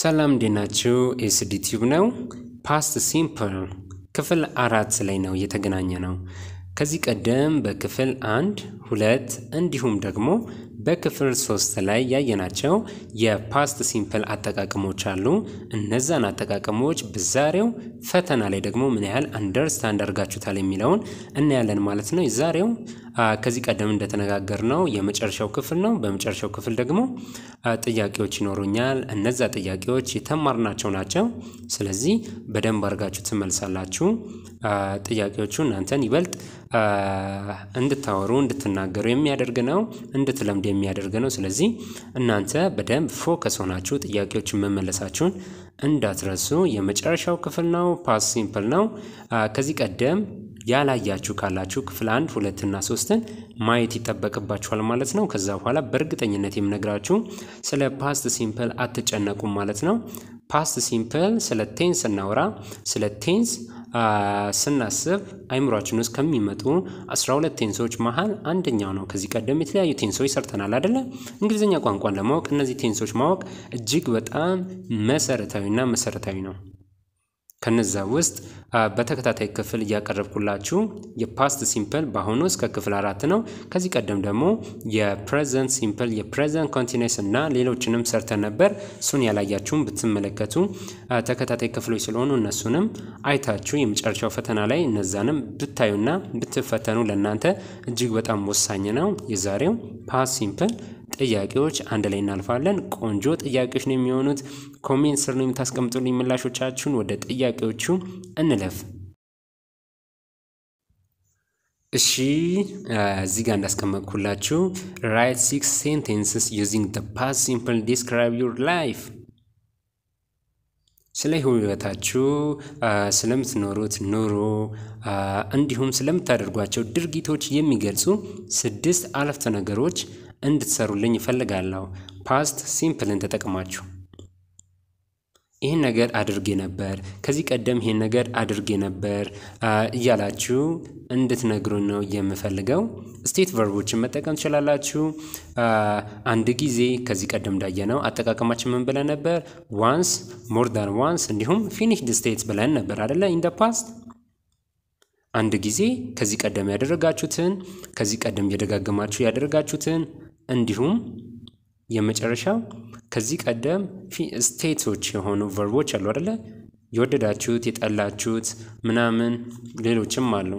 ሰላም እንዴናችሁ? ኤስዲ ቲዩብ ነው። ፓስት ሲምፕል ክፍል አራት ላይ ነው የተገናኘ ነው። ከዚህ ቀደም በክፍል አንድ ሁለት እንዲሁም ደግሞ በክፍል ሶስት ላይ ያየናቸው የፓስት ሲምፕል አጠቃቀሞች አሉ። እነዛን አጠቃቀሞች በዛሬው ፈተና ላይ ደግሞ ምን ያህል አንደርስታንድ አድርጋችሁታል የሚለውን እናያለን ማለት ነው። የዛሬው ከዚህ ቀደም እንደተነጋገርነው የመጨረሻው ክፍል ነው። በመጨረሻው ክፍል ደግሞ ጥያቄዎች ይኖሩኛል። እነዛ ጥያቄዎች የተማርናቸው ናቸው። ስለዚህ በደንብ አድርጋችሁ ትመልሳላችሁ። ጥያቄዎቹ እናንተን ይበልጥ እንድታወሩ እንድትናገሩ የሚያደርግ ነው እንድትለምዱ የሚያደርግ ነው። ስለዚህ እናንተ በደንብ ፎከስ ሆናችሁ ጥያቄዎችን መመለሳችሁን እንዳትረሱ። የመጨረሻው ክፍል ነው። ፓስ ሲምፕል ነው። ከዚህ ቀደም ያላያችሁ ካላችሁ ክፍል አንድ ሁለትና ሶስትን ማየት ይጠበቅባችኋል ማለት ነው። ከዛ በኋላ በእርግጠኝነት የምነግራችሁ ስለ ፓስት ሲምፕል አትጨነቁም ማለት ነው። ፓስት ሲምፕል ስለ ቴንስ እናውራ። ስለ ቴንስ ስናስብ አይምሯችን ውስጥ ከሚመጡ 12 ቴንሶች መሀል አንደኛው ነው። ከዚህ ቀደም የተለያዩ ቴንሶች ሰርተናል አደለ? እንግሊዝኛ ቋንቋን ለማወቅ እነዚህ ቴንሶች ማወቅ እጅግ በጣም መሰረታዊና መሰረታዊ ነው። ከነዛ ውስጥ በተከታታይ ክፍል እያቀረብኩላችሁ የፓስት ሲምፕል በአሁኑ እስከ ክፍል አራት ነው። ከዚህ ቀደም ደግሞ የፕሬዘንት ሲምፕል፣ የፕሬዘንት ኮንቲኒስ እና ሌሎችንም ሰርተን ነበር። እሱን ያላያችሁም ብትመለከቱ ተከታታይ ክፍሎች ስለሆኑ እነሱንም አይታችሁ የመጨረሻው ፈተና ላይ እነዛንም ብታዩና ብትፈተኑ ለእናንተ እጅግ በጣም ወሳኝ ነው። የዛሬው ፓስት ሲምፕል ጥያቄዎች አንድ ላይ እናልፋለን። ቆንጆ ጥያቄዎች ነው የሚሆኑት። ኮሜንት ስር ነው የምታስቀምጡልኝ ምላሾቻችሁን። ወደ ጥያቄዎቹ እንለፍ። እሺ እዚህ ጋር እንዳስቀመጥኩላችሁ ራይት ሲክስ ሴንቴንስስ ዩዚንግ ደ ፓስት ሲምፕል ዲስክራይብ ዩር ላይፍ ስለ ህይወታችሁ ስለምትኖሩት ኑሮ እንዲሁም ስለምታደርጓቸው ድርጊቶች የሚገልጹ ስድስት አረፍተ ነገሮች እንድትሰሩልኝ እፈልጋለሁ። ፓስት ሲምፕልን ተጠቅማችሁ ይህን ነገር አድርጌ ነበር፣ ከዚህ ቀደም ይህን ነገር አድርጌ ነበር እያላችሁ እንድትነግሩን ነው የምፈልገው። ስቴት ቨርቦችን መጠቀም ትችላላችሁ። አንድ ጊዜ ከዚህ ቀደም እንዳየነው አጠቃቀማችን ምን ብለን ነበር? ዋንስ፣ ሞር ዳን ዋንስ እንዲሁም ፊኒሽድ ስቴትስ ብለን ነበር አደለ? ኢን ደ ፓስት አንድ ጊዜ ከዚህ ቀደም ያደረጋችሁትን ከዚህ ቀደም እየደጋገማችሁ ያደረጋችሁትን እንዲሁም የመጨረሻው ከዚህ ቀደም ስቴቶች የሆኑ ቨርቦች አሉ አደለ? የወደዳችሁት፣ የጠላችሁት ምናምን ሌሎችም አሉ።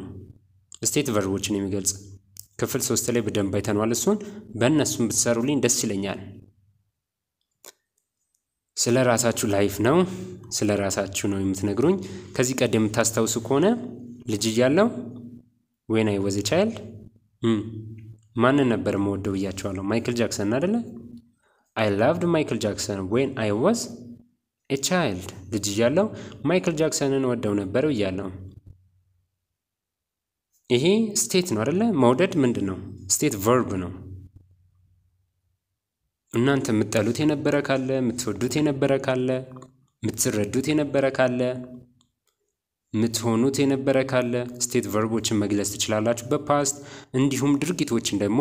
ስቴት ቨርቦችን የሚገልጽ ክፍል ሶስት ላይ በደንብ አይተነዋል። እሱን በእነሱም ብትሰሩልኝ ደስ ይለኛል። ስለ ራሳችሁ ላይፍ ነው፣ ስለ ራሳችሁ ነው የምትነግሩኝ። ከዚህ ቀደም የምታስታውሱ ከሆነ ልጅ እያለው ወይን አይ ወዝ ቻይልድ ማንን ነበር መወደው ብያቸዋለሁ? ማይክል ጃክሰን አደለ? አይ ላቭድ ማይክል ጃክሰን ዌን አይ ዋዝ ኤ ቻይልድ፣ ልጅ እያለው ማይክል ጃክሰንን ወደው ነበር ብያለሁ። ይሄ ስቴት ነው አደለ? መውደድ ምንድን ነው? ስቴት ቨርብ ነው። እናንተ የምትጠሉት የነበረ ካለ፣ የምትወዱት የነበረ ካለ፣ የምትረዱት የነበረ ካለ የምትሆኑት የነበረ ካለ ስቴት ቨርቦችን መግለጽ ትችላላችሁ በፓስት እንዲሁም ድርጊቶችን ደግሞ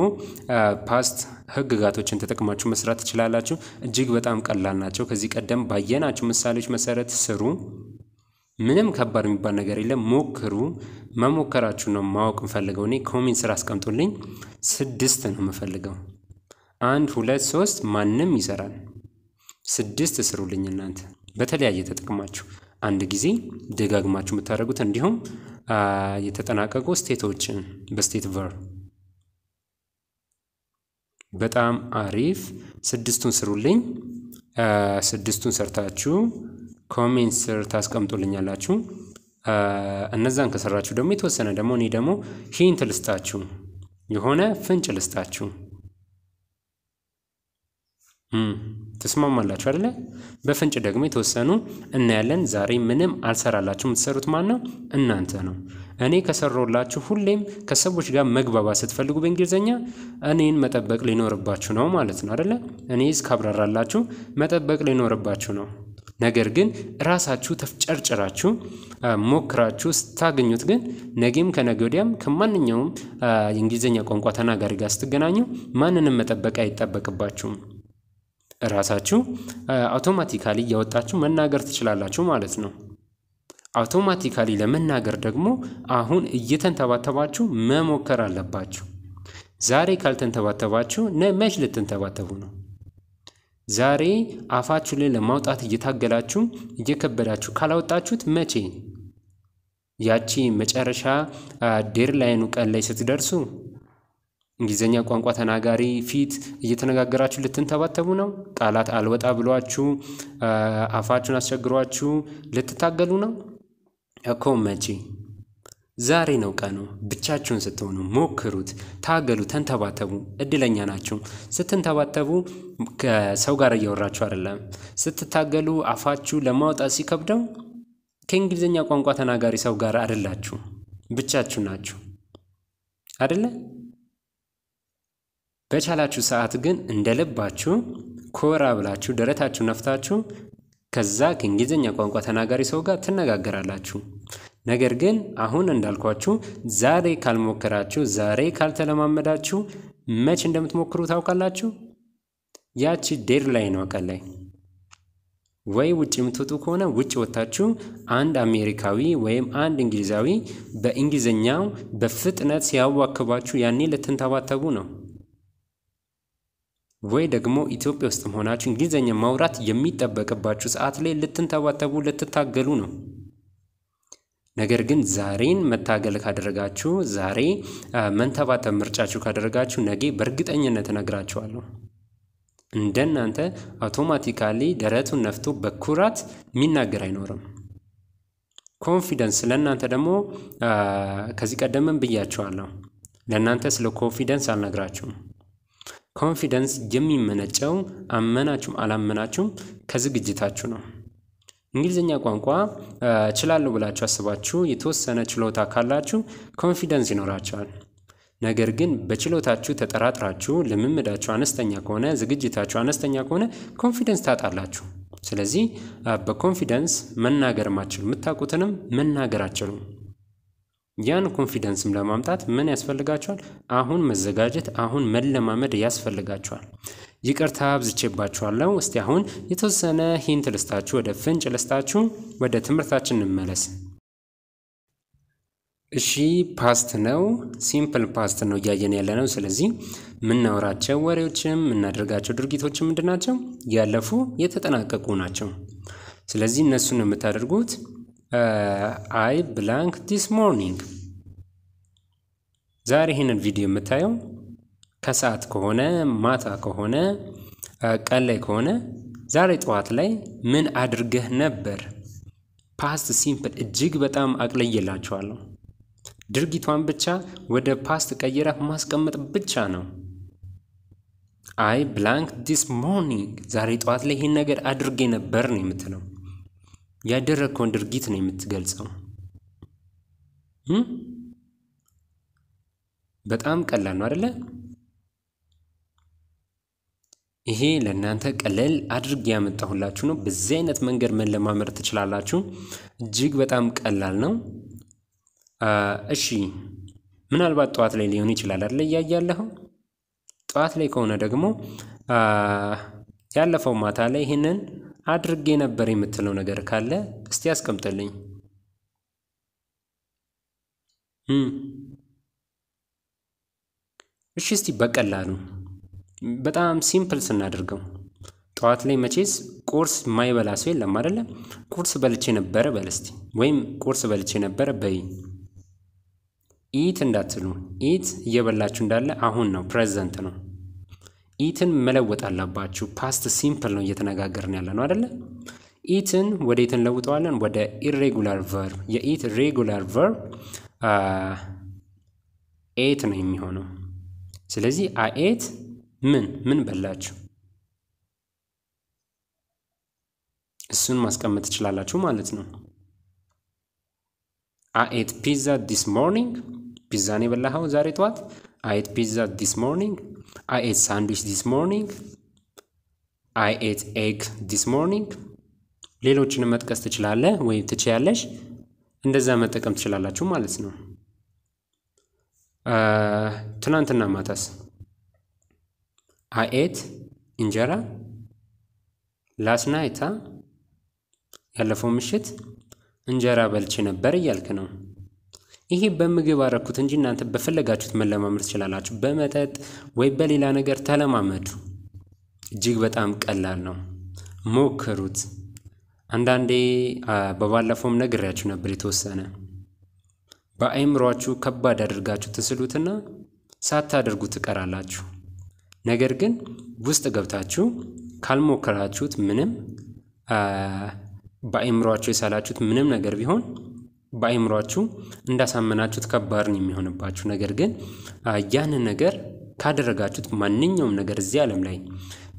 ፓስት ህግጋቶችን ተጠቅማችሁ መስራት ትችላላችሁ። እጅግ በጣም ቀላል ናቸው። ከዚህ ቀደም ባየናችሁ ምሳሌዎች መሰረት ስሩ። ምንም ከባድ የሚባል ነገር የለም። ሞክሩ። መሞከራችሁ ነው ማወቅ የምፈልገው እኔ። ኮሜንት ስራ አስቀምጡልኝ። ስድስት ነው የምፈልገው። አንድ ሁለት ሶስት ማንም ይሰራል። ስድስት ስሩልኝ እናንተ በተለያየ ተጠቅማችሁ አንድ ጊዜ ደጋግማችሁ የምታደርጉት እንዲሁም የተጠናቀቁ ስቴቶችን በስቴት ቨር በጣም አሪፍ። ስድስቱን ስሩልኝ። ስድስቱን ሰርታችሁ ኮሜንት ስር ታስቀምጡልኛላችሁ። እነዛን ከሰራችሁ ደግሞ የተወሰነ ደግሞ እኔ ደግሞ ሂንት ልስጣችሁ፣ የሆነ ፍንጭ ልስጣችሁ። ትስማማላችሁ አይደለ? በፍንጭ ደግሞ የተወሰኑ እናያለን። ዛሬ ምንም አልሰራላችሁ። የምትሰሩት ማን ነው? እናንተ ነው። እኔ ከሰራሁላችሁ፣ ሁሌም ከሰዎች ጋር መግባባት ስትፈልጉ በእንግሊዝኛ እኔን መጠበቅ ሊኖርባችሁ ነው ማለት ነው አይደለ? እኔ እስካብራራላችሁ መጠበቅ ሊኖርባችሁ ነው። ነገር ግን ራሳችሁ ተፍጨርጭራችሁ ሞክራችሁ ስታገኙት ግን ነገም ከነገ ወዲያም ከማንኛውም የእንግሊዝኛ ቋንቋ ተናጋሪ ጋር ስትገናኙ ማንንም መጠበቅ አይጠበቅባችሁም። እራሳችሁ አውቶማቲካሊ እያወጣችሁ መናገር ትችላላችሁ ማለት ነው። አውቶማቲካሊ ለመናገር ደግሞ አሁን እየተንተባተባችሁ መሞከር አለባችሁ። ዛሬ ካልተንተባተባችሁ መች ልትንተባተቡ ነው? ዛሬ አፋችሁ ላይ ለማውጣት እየታገላችሁ እየከበዳችሁ ካላወጣችሁት መቼ ያቺ መጨረሻ ዴርላይኑ ቀን ላይ ስትደርሱ እንግሊዝኛ ቋንቋ ተናጋሪ ፊት እየተነጋገራችሁ ልትንተባተቡ ነው? ቃላት አልወጣ ብሏችሁ አፋችሁን አስቸግሯችሁ ልትታገሉ ነው እኮ መቼ ዛሬ ነው ቀኑ። ብቻችሁን ስትሆኑ ሞክሩት፣ ታገሉ፣ ተንተባተቡ። እድለኛ ናችሁ። ስትንተባተቡ ከሰው ጋር እያወራችሁ አይደለም። ስትታገሉ አፋችሁ ለማውጣት ሲከብደው ከእንግሊዝኛ ቋንቋ ተናጋሪ ሰው ጋር አይደላችሁ፣ ብቻችሁ ናችሁ አደለ በቻላችሁ ሰዓት ግን እንደ ልባችሁ ኮራ ብላችሁ ደረታችሁ ነፍታችሁ ከዛ ከእንግሊዝኛ ቋንቋ ተናጋሪ ሰው ጋር ትነጋገራላችሁ። ነገር ግን አሁን እንዳልኳችሁ ዛሬ ካልሞከራችሁ፣ ዛሬ ካልተለማመዳችሁ መች እንደምትሞክሩ ታውቃላችሁ? ያቺ ላይ ነው ቀን ላይ ወይ ውጭ የምትወጡ ከሆነ ውጭ ወጥታችሁ አንድ አሜሪካዊ ወይም አንድ እንግሊዛዊ በእንግሊዝኛው በፍጥነት ሲያዋክባችሁ ያኔ ልትንተባተቡ ነው። ወይ ደግሞ ኢትዮጵያ ውስጥም ሆናችሁ እንግሊዝኛ ማውራት የሚጠበቅባችሁ ሰዓት ላይ ልትንተባተቡ ልትታገሉ ነው። ነገር ግን ዛሬን መታገል ካደረጋችሁ፣ ዛሬ መንተባተብ ምርጫችሁ ካደረጋችሁ ነገ በእርግጠኝነት እነግራችኋለሁ እንደናንተ አውቶማቲካሊ ደረቱን ነፍቶ በኩራት የሚናገር አይኖርም። ኮንፊደንስ ለእናንተ ደግሞ ከዚህ ቀደምም ብያችኋለሁ። ለእናንተ ስለ ኮንፊደንስ አልነግራችሁም። ኮንፊደንስ የሚመነጨው አመናችሁም አላመናችሁም ከዝግጅታችሁ ነው። እንግሊዝኛ ቋንቋ እችላለሁ ብላችሁ አስባችሁ የተወሰነ ችሎታ ካላችሁ ኮንፊደንስ ይኖራቸዋል። ነገር ግን በችሎታችሁ ተጠራጥራችሁ ልምምዳችሁ አነስተኛ ከሆነ ዝግጅታችሁ አነስተኛ ከሆነ ኮንፊደንስ ታጣላችሁ። ስለዚህ በኮንፊደንስ መናገር ማችሉ የምታውቁትንም መናገር አችሉም። ያን ኮንፊደንስም ለማምጣት ምን ያስፈልጋቸዋል? አሁን መዘጋጀት፣ አሁን መለማመድ ያስፈልጋቸዋል። ይቅርታ አብዝቼባችኋለሁ። እስቲ አሁን የተወሰነ ሂንት ልስታችሁ ወደ ፍንጭ ልስታችሁ ወደ ትምህርታችን እንመለስ። እሺ፣ ፓስት ነው፣ ሲምፕል ፓስት ነው እያየን ያለ ነው። ስለዚህ የምናወራቸው ወሬዎችም የምናደርጋቸው ድርጊቶችም ምንድን ናቸው? ያለፉ የተጠናቀቁ ናቸው። ስለዚህ እነሱን የምታደርጉት። አይ ብላንክ ዲስ ሞርኒንግ። ዛሬ ይህንን ቪዲዮ የምታየው ከሰዓት ከሆነ ማታ ከሆነ ቀን ላይ ከሆነ ዛሬ ጠዋት ላይ ምን አድርገህ ነበር? ፓስት ሲምፕል እጅግ በጣም አቅለየላችኋለሁ። ድርጊቷን ብቻ ወደ ፓስት ቀይራ ማስቀመጥ ብቻ ነው። አይ ብላንክ ዲስ ሞርኒንግ ዛሬ ጠዋት ላይ ይህን ነገር አድርጌ ነበር ነው የምትለው። ያደረግከውን ድርጊት ነው የምትገልጸው። በጣም ቀላል ነው አደለ? ይሄ ለእናንተ ቀለል አድርጌ ያመጣሁላችሁ ነው። በዚህ አይነት መንገድ መለማመድ ትችላላችሁ። እጅግ በጣም ቀላል ነው። እሺ ምናልባት ጠዋት ላይ ሊሆን ይችላል አደለ? እያያለሁ ጠዋት ላይ ከሆነ ደግሞ ያለፈው ማታ ላይ ይህንን አድርጌ ነበር የምትለው ነገር ካለ እስቲ ያስቀምጠልኝ እሺ፣ እስቲ በቀላሉ በጣም ሲምፕል ስናደርገው ጠዋት ላይ መቼስ ቁርስ የማይበላ ሰው የለም አደለ? ቁርስ በልቼ ነበረ በል እስቲ፣ ወይም ቁርስ በልቼ ነበረ በይ። ኢት እንዳትሉ። ኢት እየበላችሁ እንዳለ አሁን ነው፣ ፕሬዘንት ነው። ኢትን መለወጥ አለባችሁ። ፓስት ሲምፕል ነው እየተነጋገርን ያለ ነው አደለ? ኢትን ወደ ኢትን ለውጠዋለን ወደ ኢሬጉላር ቨርብ። የኢት ሬጉላር ቨርብ ኤት ነው የሚሆነው። ስለዚህ አኤት ምን ምን በላችሁ፣ እሱን ማስቀመጥ ትችላላችሁ ማለት ነው። አኤት ፒዛ ዲስ ሞርኒንግ፣ ፒዛን የበላኸው ዛሬ ጠዋት I ate pizza this morning. I ate sandwich this morning. I ate egg this ሌሎችንም መጥቀስ ትችላለህ ወይም ትችያለሽ። እንደዛ መጠቀም ትችላላችሁ ማለት ነው። ትናንትና ማታስ አይ ኤት እንጀራ ላስ ናይታ ያለፈው ምሽት እንጀራ በልቼ ነበር እያልክ ነው። ይሄ በምግብ አረኩት እንጂ እናንተ በፈለጋችሁት መለማመድ ትችላላችሁ። በመጠጥ ወይ በሌላ ነገር ተለማመዱ። እጅግ በጣም ቀላል ነው፣ ሞክሩት። አንዳንዴ በባለፈውም ነግሬያችሁ ነበር የተወሰነ በአእምሯችሁ ከባድ አድርጋችሁ ትስሉትና ሳታደርጉ ትቀራላችሁ። ነገር ግን ውስጥ ገብታችሁ ካልሞከራችሁት ምንም በአእምሯችሁ የሳላችሁት ምንም ነገር ቢሆን በአይምሯችሁ እንዳሳመናችሁት ከባድ ነው የሚሆንባችሁ። ነገር ግን ያንን ነገር ካደረጋችሁት ማንኛውም ነገር እዚህ ዓለም ላይ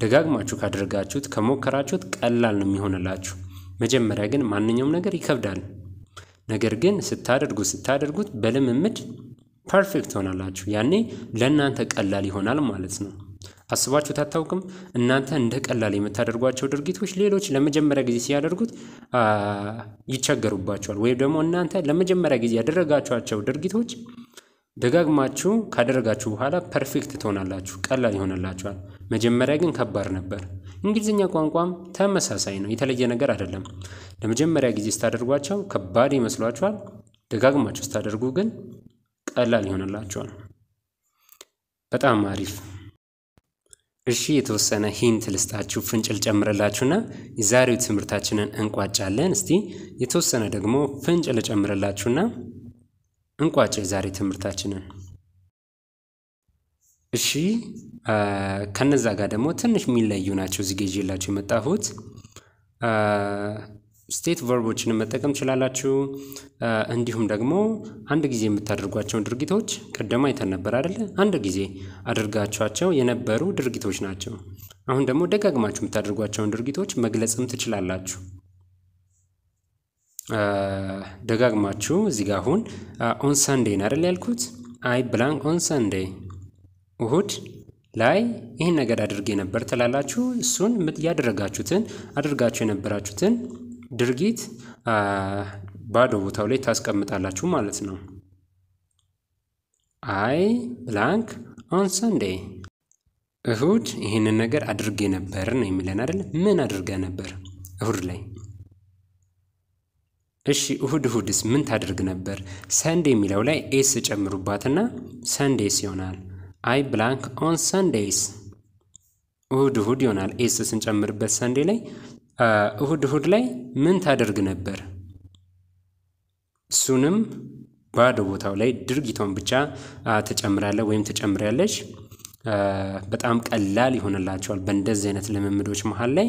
ደጋግማችሁ ካደረጋችሁት ከሞከራችሁት ቀላል ነው የሚሆንላችሁ። መጀመሪያ ግን ማንኛውም ነገር ይከብዳል። ነገር ግን ስታደርጉት ስታደርጉት በልምምድ ፐርፌክት ሆናላችሁ። ያኔ ለእናንተ ቀላል ይሆናል ማለት ነው። አስባችሁ ታታውቅም። እናንተ እንደ ቀላል የምታደርጓቸው ድርጊቶች ሌሎች ለመጀመሪያ ጊዜ ሲያደርጉት ይቸገሩባቸዋል። ወይም ደግሞ እናንተ ለመጀመሪያ ጊዜ ያደረጋችኋቸው ድርጊቶች ደጋግማችሁ ካደረጋችሁ በኋላ ፐርፌክት ትሆናላችሁ፣ ቀላል ይሆንላችኋል። መጀመሪያ ግን ከባድ ነበር። እንግሊዝኛ ቋንቋም ተመሳሳይ ነው፣ የተለየ ነገር አይደለም። ለመጀመሪያ ጊዜ ስታደርጓቸው ከባድ ይመስሏችኋል፣ ደጋግማችሁ ስታደርጉ ግን ቀላል ይሆንላችኋል። በጣም አሪፍ እሺ የተወሰነ ሂንት ልስጣችሁ፣ ፍንጭል ጨምረላችሁና የዛሬው ትምህርታችንን እንቋጫለን። እስቲ የተወሰነ ደግሞ ፍንጭ ልጨምረላችሁና እንቋጭ የዛሬ ትምህርታችንን። እሺ ከነዛ ጋር ደግሞ ትንሽ የሚለዩ ናቸው እዚህ የመጣሁት ስቴት ቨርቦችን መጠቀም ትችላላችሁ። እንዲሁም ደግሞ አንድ ጊዜ የምታደርጓቸውን ድርጊቶች ቀደም አይተን ነበር አይደለ? አንድ ጊዜ አድርጋችኋቸው የነበሩ ድርጊቶች ናቸው። አሁን ደግሞ ደጋግማችሁ የምታደርጓቸውን ድርጊቶች መግለጽም ትችላላችሁ። ደጋግማችሁ እዚህ ጋር አሁን ኦን ሰንዴ አይደል ያልኩት? አይ ብላንክ ኦን ሰንዴ እሁድ ላይ ይህን ነገር አድርጌ ነበር ትላላችሁ። እሱን ያደረጋችሁትን አድርጋችሁ የነበራችሁትን ድርጊት ባዶ ቦታው ላይ ታስቀምጣላችሁ ማለት ነው። አይ ብላንክ ኦን ሰንዴ እሁድ ይህንን ነገር አድርጌ ነበር ነው የሚለን አይደል? ምን አድርገ ነበር እሁድ ላይ? እሺ እሁድ እሁድስ ምን ታደርግ ነበር? ሰንዴ የሚለው ላይ ኤስ ጨምሩባትና ሰንዴስ ይሆናል። አይ ብላንክ ኦን ሰንዴስ እሁድ እሁድ ይሆናል። ኤስ ስንጨምርበት ሰንዴ ላይ እሁድ እሁድ ላይ ምን ታደርግ ነበር? እሱንም ባዶ ቦታው ላይ ድርጊቷን ብቻ ትጨምራለህ ወይም ትጨምሪያለሽ። በጣም ቀላል ይሆንላቸዋል። በእንደዚህ አይነት ልምምዶች መሀል ላይ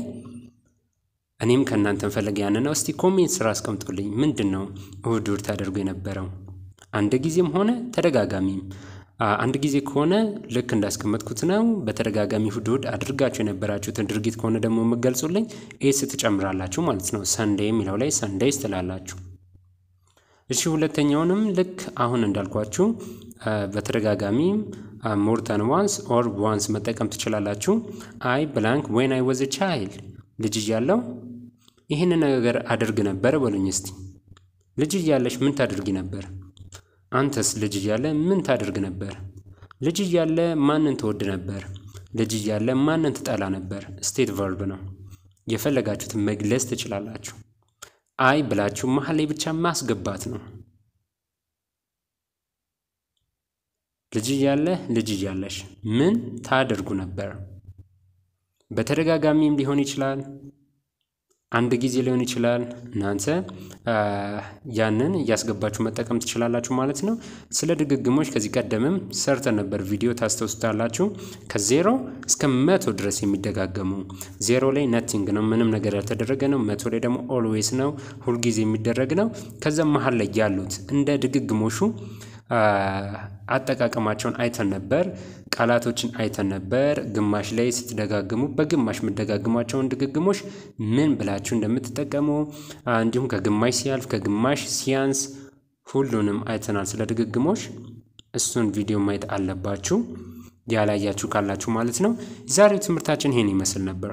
እኔም ከእናንተ ንፈለግ ያን ነው። እስቲ ኮሜንት ስራ አስቀምጦልኝ ምንድን ነው እሁድ እሁድ ታደርጉ የነበረው? አንድ ጊዜም ሆነ ተደጋጋሚም አንድ ጊዜ ከሆነ ልክ እንዳስቀመጥኩት ነው። በተደጋጋሚ እሑድ እሑድ አድርጋችሁ የነበራችሁትን ድርጊት ከሆነ ደግሞ የምገልጹልኝ ኤስ ትጨምራላችሁ ማለት ነው። ሰንዴ የሚለው ላይ ሰንዴይስ ትላላችሁ። እሺ ሁለተኛውንም ልክ አሁን እንዳልኳችሁ በተደጋጋሚ ሞር ታን ዋንስ ኦር ዋንስ መጠቀም ትችላላችሁ። አይ ብላንክ ዌን አይ ወዝ ቻይልድ ልጅ እያለው ይህንን ነገር አድርግ ነበር በሉኝ እስቲ። ልጅ እያለሽ ምን ታድርጊ ነበር? አንተስ ልጅ እያለ ምን ታደርግ ነበር? ልጅ እያለ ማንን ትወድ ነበር? ልጅ እያለ ማንን ትጠላ ነበር? ስቴት ቨርብ ነው። የፈለጋችሁትን መግለጽ ትችላላችሁ። አይ ብላችሁ መሀል ላይ ብቻ ማስገባት ነው። ልጅ እያለ ልጅ እያለሽ ምን ታደርጉ ነበር? በተደጋጋሚም ሊሆን ይችላል። አንድ ጊዜ ሊሆን ይችላል። እናንተ ያንን እያስገባችሁ መጠቀም ትችላላችሁ ማለት ነው። ስለ ድግግሞች ከዚህ ቀደምም ሰርተ ነበር ቪዲዮ ታስተውስታላችሁ። ከዜሮ እስከ መቶ ድረስ የሚደጋገሙ ዜሮ ላይ ነቲንግ ነው፣ ምንም ነገር ያልተደረገ ነው። መቶ ላይ ደግሞ ኦልዌይስ ነው፣ ሁልጊዜ የሚደረግ ነው። ከዛ መሀል ላይ ያሉት እንደ ድግግሞሹ አጠቃቀማቸውን አይተን ነበር። ቃላቶችን አይተን ነበር። ግማሽ ላይ ስትደጋግሙ በግማሽ የምትደጋግሟቸውን ድግግሞች ምን ብላችሁ እንደምትጠቀሙ እንዲሁም ከግማሽ ሲያልፍ ከግማሽ ሲያንስ ሁሉንም አይተናል። ስለ ድግግሞች እሱን ቪዲዮ ማየት አለባችሁ ያላያችሁ ካላችሁ ማለት ነው። ዛሬው ትምህርታችን ይሄን ይመስል ነበር።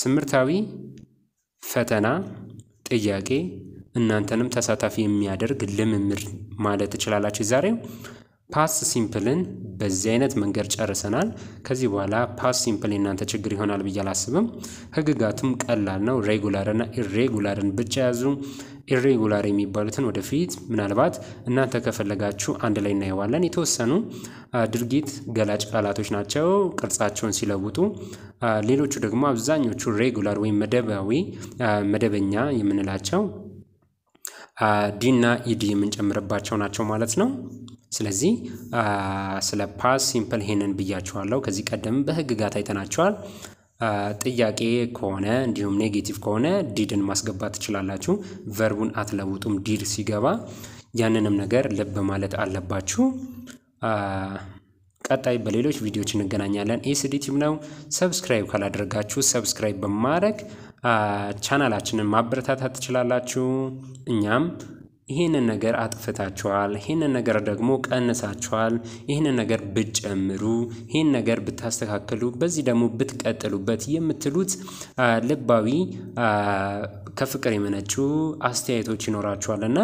ትምህርታዊ ፈተና ጥያቄ እናንተንም ተሳታፊ የሚያደርግ ልምምድ ማለት ትችላላችሁ። ዛሬው ፓስ ሲምፕልን በዚህ አይነት መንገድ ጨርሰናል። ከዚህ በኋላ ፓስ ሲምፕል የእናንተ ችግር ይሆናል ብዬ አላስብም። ህግጋቱም ቀላል ነው። ሬጉላርና ኢሬጉላርን ብቻ ያዙ። ኢሬጉላር የሚባሉትን ወደፊት ምናልባት እናንተ ከፈለጋችሁ አንድ ላይ እናየዋለን። የተወሰኑ ድርጊት ገላጭ ቃላቶች ናቸው ቅርጻቸውን ሲለውጡ፣ ሌሎቹ ደግሞ አብዛኞቹ ሬጉላር ወይም መደባዊ መደበኛ የምንላቸው ዲ እና ኢዲ የምንጨምርባቸው ናቸው ማለት ነው። ስለዚህ ስለ ፓስ ሲምፕል ይሄንን ብያችኋለሁ። ከዚህ ቀደም በህግጋት አይተናቸዋል። ጥያቄ ከሆነ እንዲሁም ኔጌቲቭ ከሆነ ዲድን ማስገባት ትችላላችሁ። ቨርቡን አትለውጡም። ዲድ ሲገባ ያንንም ነገር ልብ ማለት አለባችሁ። ቀጣይ በሌሎች ቪዲዮዎች እንገናኛለን። ኤስዲ ነው። ሰብስክራይብ ካላደረጋችሁ ሰብስክራይብ በማድረግ ቻናላችንን ማበረታታት ትችላላችሁ። እኛም ይህንን ነገር አጥፍታችኋል፣ ይህንን ነገር ደግሞ ቀንሳችኋል፣ ይህንን ነገር ብትጨምሩ፣ ይህን ነገር ብታስተካክሉ፣ በዚህ ደግሞ ብትቀጥሉበት የምትሉት ልባዊ ከፍቅር የመነጩ አስተያየቶች ይኖራችኋል እና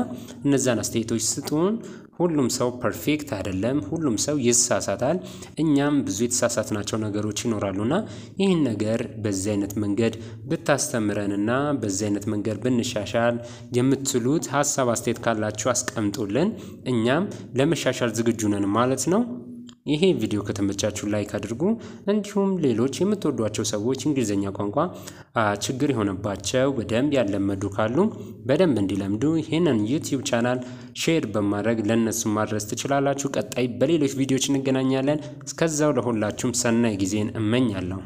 እነዛን አስተያየቶች ስጡን። ሁሉም ሰው ፐርፌክት አይደለም። ሁሉም ሰው ይሳሳታል። እኛም ብዙ የተሳሳትናቸው ነገሮች ይኖራሉና ይህን ነገር በዚህ አይነት መንገድ ብታስተምረንና በዚህ አይነት መንገድ ብንሻሻል የምትሉት ሀሳብ አስተያየት ካላችሁ አስቀምጡልን። እኛም ለመሻሻል ዝግጁ ነን ማለት ነው። ይሄ ቪዲዮ ከተመቻችሁ ላይክ አድርጉ። እንዲሁም ሌሎች የምትወዷቸው ሰዎች እንግሊዝኛ ቋንቋ ችግር የሆነባቸው በደንብ ያለመዱ ካሉ በደንብ እንዲለምዱ ይህንን ዩቲዩብ ቻናል ሼር በማድረግ ለእነሱ ማድረስ ትችላላችሁ። ቀጣይ በሌሎች ቪዲዮዎች እንገናኛለን። እስከዛው ለሁላችሁም ሰናይ ጊዜን እመኛለሁ።